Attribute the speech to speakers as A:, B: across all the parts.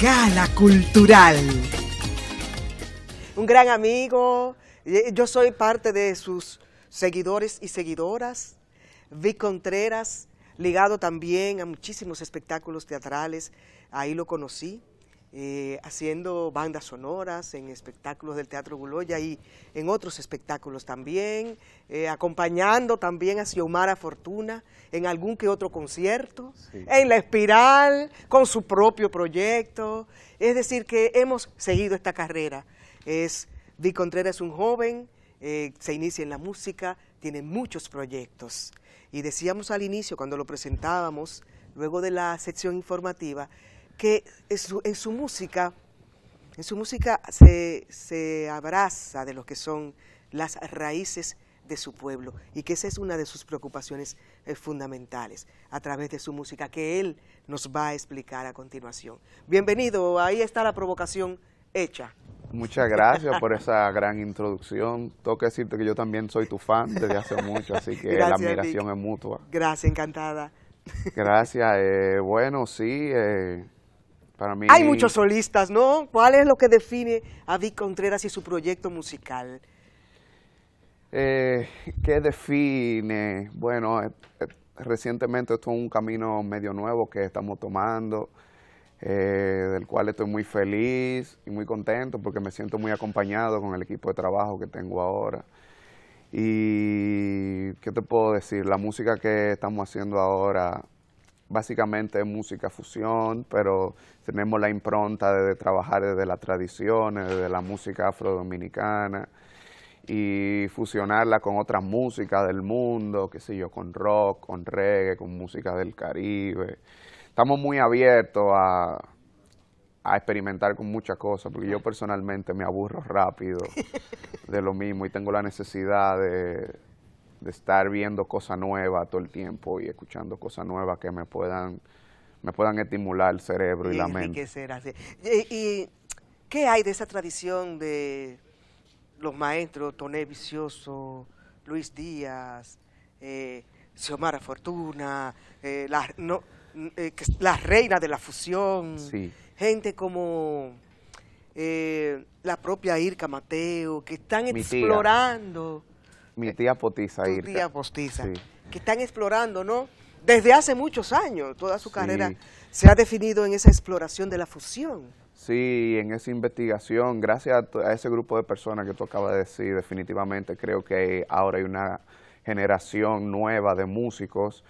A: Gala Cultural. Un gran amigo, eh, yo soy parte de sus seguidores y seguidoras. Vic Contreras, ligado también a muchísimos espectáculos teatrales, ahí lo conocí. Eh, haciendo bandas sonoras en espectáculos del Teatro Guloya y en otros espectáculos también, eh, acompañando también a Xiomara Fortuna en algún que otro concierto, en La Espiral, con su propio proyecto. Es decir, que hemos seguido esta carrera. Es, Vic Contreras es un joven, eh, se inicia en la música, tiene muchos proyectos. Y decíamos al inicio, cuando lo presentábamos, luego de la sección informativa, que en su, música, en su música se, abraza de lo que son las raíces de su pueblo y que esa es una de sus preocupaciones eh, fundamentales a través de su música que él nos va a explicar a continuación. Bienvenido, ahí está la provocación hecha.
B: Muchas gracias por esa gran introducción. Tengo que decirte que yo también soy tu fan desde hace mucho, así que la admiración es mutua.
A: Gracias, encantada.
B: Gracias. Eh, bueno, sí, eh, hay muchos
A: solistas, ¿no? ¿Cuál es lo que define a Vic Contreras y su proyecto musical?
B: Eh, ¿Qué define? Bueno, eh, eh, recientemente esto es un camino medio nuevo que estamos tomando, eh, del cual estoy muy feliz y muy contento porque me siento muy acompañado con el equipo de trabajo que tengo ahora. Y, ¿qué te puedo decir? La música que estamos haciendo ahora básicamente es música fusión, pero tenemos la impronta de, trabajar desde las tradiciones, desde la música afrodominicana y fusionarla con otras músicas del mundo, qué sé yo, con rock, con reggae, con música del Caribe. Estamos muy abiertos a experimentar con muchas cosas, porque yo personalmente me aburro rápido de lo mismo y tengo la necesidad de de estar viendo cosas nuevas todo el tiempo y escuchando cosas nuevas que me puedan me puedan estimular el cerebro y, la mente.
A: Eh, y, qué hay de esa tradición de los maestros Toné Vicioso, Luis Díaz, eh, Xiomara Fortuna, eh, la, reina de la fusión, gente como la propia Irka Mateo,
B: que están explorando... Mi eh, tía Potiza, y tía
A: Que están explorando, ¿no? Desde hace muchos años, toda su carrera se ha definido en esa exploración de la fusión.
B: Sí, en esa investigación, gracias a, ese grupo de personas que tú acabas de decir, definitivamente creo que ahora hay una generación nueva de músicos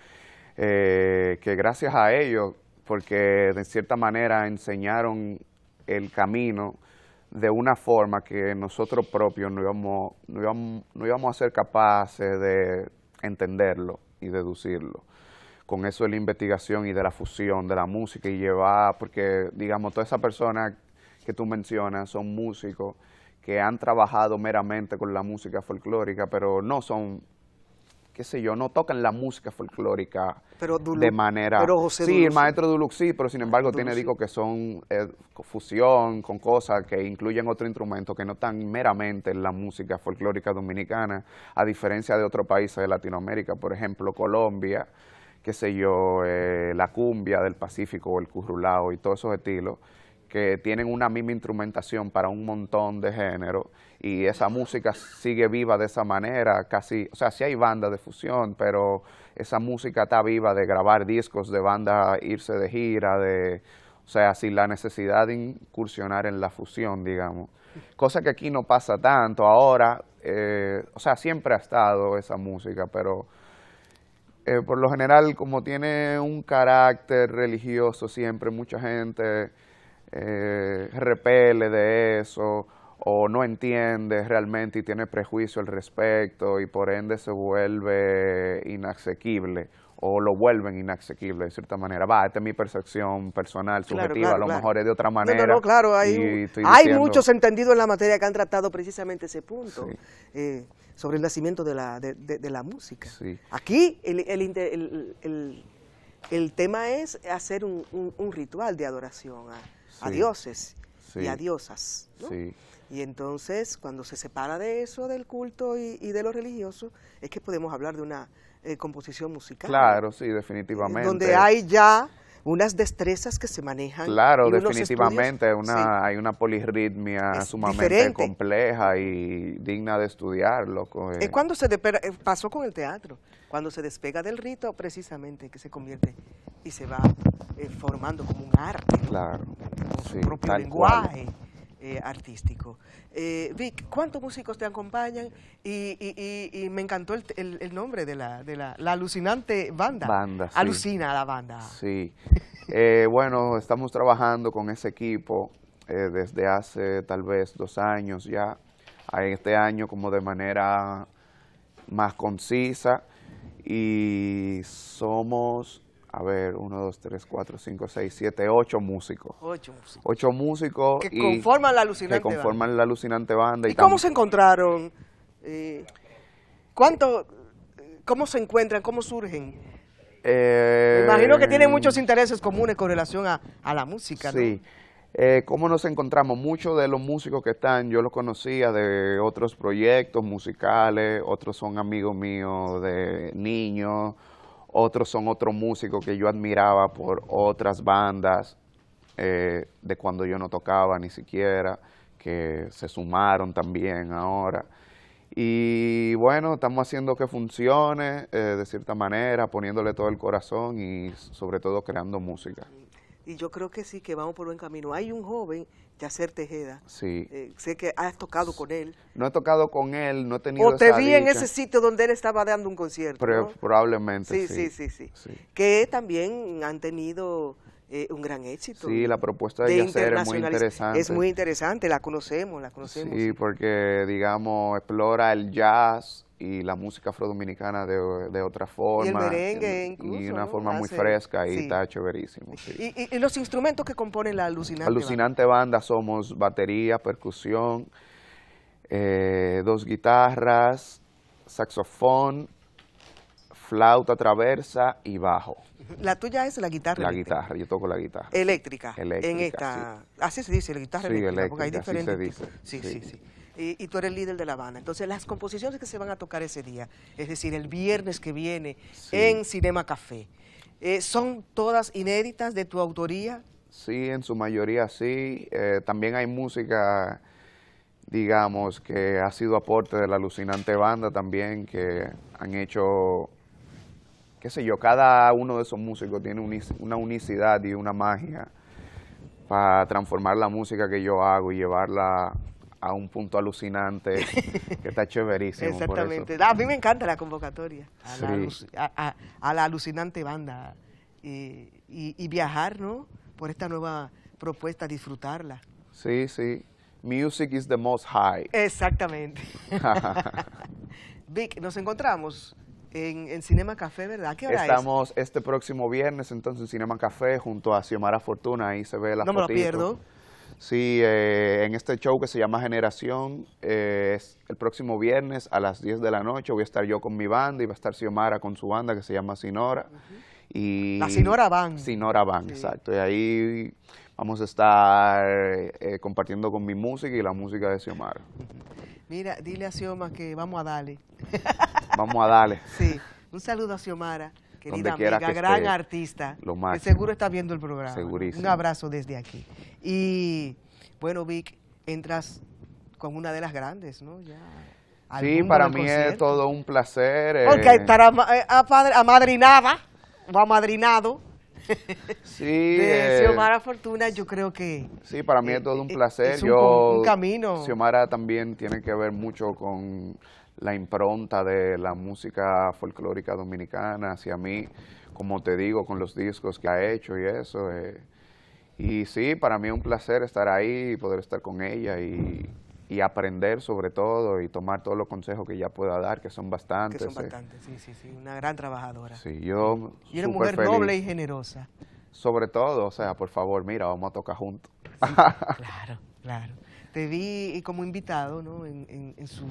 B: eh, que gracias a ellos, porque de cierta manera enseñaron el camino, de una forma que nosotros propios no íbamos, no a ser capaces de entenderlo y deducirlo. Con eso de la investigación y de la fusión de la música y llevar, porque digamos, todas esas personas que tú mencionas son músicos que han trabajado meramente con la música folclórica, pero no son qué sé yo, no tocan la música folclórica
A: de manera... sí, el maestro
B: Dulux sí, pero sin embargo tiene digo, que son eh, fusión con cosas que incluyen otro instrumento que no están meramente en la música folclórica dominicana, a diferencia de otros países de Latinoamérica, por ejemplo, Colombia, qué sé yo, eh, la cumbia del Pacífico o el currulao y todos esos estilos, que tienen una misma instrumentación para un montón de género y esa música sigue viva de esa manera, casi, o sea, sí hay bandas de fusión, pero esa música está viva de grabar discos, de banda irse de gira, de, o sea, sin la necesidad de incursionar en la fusión, digamos. Cosa que aquí no pasa tanto, ahora, eh, o sea, siempre ha estado esa música, pero... Eh, por lo general, como tiene un carácter religioso siempre, mucha gente eh, repele de eso o no entiende realmente y tiene prejuicio al respecto y por ende se vuelve inasequible o lo vuelven inasequible de cierta manera. Va, esta es mi percepción personal, subjetiva, a lo mejor es de otra manera. No, claro, hay, muchos
A: entendidos en la materia que han tratado precisamente ese punto. Eh, sobre el nacimiento de la, de, la música. Aquí el, el, el, tema es hacer un, un ritual de adoración a, ah, a dioses y a diosas. Y entonces, cuando se separa de eso, del culto y, de lo religioso, es que podemos hablar de una eh, composición musical. Claro,
B: sí, definitivamente. Donde hay
A: ya unas destrezas que se manejan. Claro, definitivamente,
B: una, hay una polirritmia sumamente compleja y digna de estudiarlo. Eh. Es cuando
A: se eh, pasó con el teatro, cuando se despega del rito precisamente que se convierte y se va eh, formando como un arte,
B: claro. su propio lenguaje.
A: Eh, artístico. Eh, Vic, ¿cuántos músicos te acompañan? Y, me encantó el, nombre de, la, de la,
B: alucinante banda. Banda, Alucina la banda. Sí. Eh, bueno, estamos trabajando con ese equipo desde hace tal vez dos años ya. Este año como de manera más concisa. Y somos a ver, uno, dos, tres, cuatro, cinco, seis, siete, ocho músicos. Ocho músicos. músicos. Que conforman la alucinante banda. Que conforman la alucinante banda. ¿Y, cómo se
A: encontraron? Eh, ¿Cuánto? ¿Cómo se encuentran? ¿Cómo surgen?
B: Eh, Me imagino que tienen mm. muchos intereses comunes con relación a, la música, Sí. Eh, ¿Cómo nos encontramos? Muchos de los músicos que están, yo los conocía de otros proyectos musicales, otros son amigos míos de niños, otros son otros músicos que yo admiraba por otras bandas eh, de cuando yo no tocaba ni siquiera, que se sumaron también ahora. Y bueno, estamos haciendo que funcione eh, de cierta manera, poniéndole todo el corazón y sobre todo creando música.
A: Y yo creo que sí, que vamos por buen camino. Hay un joven Yacer Tejeda. Sí. Eh, sé que has tocado con
B: él. No he tocado con él, no he tenido O te vi en ese
A: sitio donde él estaba dando un concierto.
B: Probablemente, sí sí. sí. sí,
A: Que también han tenido eh, un gran éxito. Sí, la propuesta de, de Yacer es muy interesante. Es muy interesante, la conocemos, la conocemos. Sí,
B: porque, digamos, explora el jazz, y la música afrodominicana de, de otra forma. Y el una forma muy fresca y está chéverísimo.
A: ¿Y, los instrumentos que componen la alucinante, alucinante
B: banda? somos batería, percusión, eh, dos guitarras, saxofón, flauta traversa y bajo.
A: La tuya es la guitarra. La
B: guitarra, yo toco la guitarra. Eléctrica. eléctrica
A: en Así se dice, la guitarra eléctrica, hay diferentes. sí, sí, sí, y, tú eres líder de La banda. Entonces, las composiciones que se van a tocar ese día, es decir, el viernes que viene en Cinema Café, eh, ¿son todas inéditas de tu autoría?
B: Sí, en su mayoría sí. Eh, también hay música, digamos, que ha sido aporte de la alucinante banda también, que han hecho, qué sé yo, cada uno de esos músicos tiene una unicidad y una magia para transformar la música que yo hago y llevarla a un punto alucinante que está chéverísimo. Exactamente. Ah, a mí
A: me encanta la convocatoria, a, la, alucinante banda y, viajar, ¿no? Por esta nueva propuesta, disfrutarla.
B: Sí, sí. Music is the most high.
A: Exactamente. Vic, nos encontramos en, Cinema Café, ¿verdad? ¿Qué hora Estamos
B: este próximo viernes entonces en Cinema Café junto a Xiomara Fortuna, ahí se ve la No lo pierdo. Sí, eh, en este show que se llama Generación, eh, es el próximo viernes a las 10 de la noche voy a estar yo con mi banda y va a estar Xiomara con su banda que se llama Sinora. y la Sinora Van. Sinora Van, exacto. Y ahí vamos a estar eh, compartiendo con mi música y la música de Xiomara.
A: Mira, dile a Xioma que vamos a darle.
B: vamos a darle. Sí,
A: un saludo a Xiomara querida amiga, gran artista. Lo que seguro está viendo el programa. Segurísimo. Un abrazo desde aquí. Y bueno, Vic, entras con una de las grandes, ¿no? Sí, para mí es
B: todo un placer. Eh. Porque eh, estar
A: amadrinada o amadrinado.
B: Sí. De Xiomara
A: eh. Fortuna, yo creo que.
B: Sí, para mí es todo un placer. Es un, un camino. Xiomara también tiene que ver mucho con la impronta de la música folclórica dominicana hacia mí, como te digo, con los discos que ha hecho y eso. Y sí, para mí es un placer estar ahí, y poder estar con ella y, y, aprender sobre todo y tomar todos los consejos que ella pueda dar, que son bastantes. Que son eh. bastantes,
A: sí, sí, sí, una gran trabajadora.
B: Sí, yo Y una mujer noble y
A: generosa.
B: Sobre todo, o sea, por favor, mira, vamos a tocar juntos. claro,
A: claro te vi eh, como invitado ¿no? en, su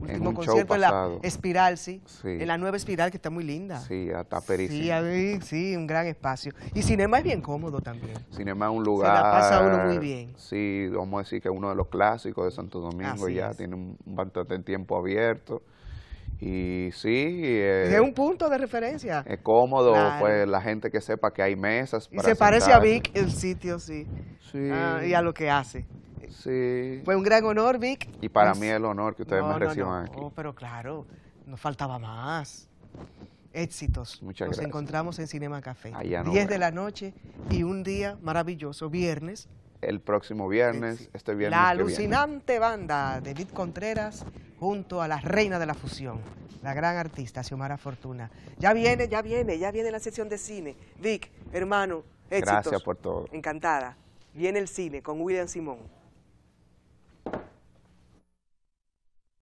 A: último concierto, en la Espiral, ¿sí? En la nueva Espiral, que está muy linda.
B: Sí, hasta perísima.
A: Sí, sí, un gran espacio. Y Cinema es bien cómodo también.
B: Cinema es un lugar... Se la pasa uno muy bien. Sí, vamos a decir que es uno de los clásicos de Santo Domingo ya, tiene un bastante tiempo abierto. Y sí. Eh, es un
A: punto de referencia. Es
B: cómodo, pues la gente que sepa que hay mesas. y se parece a Vic
A: el sitio, sí. sí. Ah, y a lo que hace.
B: Fue
A: un gran honor, Vic.
B: Y para mí el honor que ustedes me reciban
A: oh, pero claro, nos faltaba más. Éxitos. Muchas Nos encontramos en Cinema Café. Allá 10 de la noche y un día maravilloso, viernes.
B: El próximo viernes, este viernes. La alucinante
A: banda de Vic Contreras junto a la reina de la fusión, la gran artista Xiomara Fortuna. Ya viene, ya viene, ya viene la sesión de cine. Vic, hermano, éxitos. Gracias por todo. Encantada. Viene el cine con William Simón.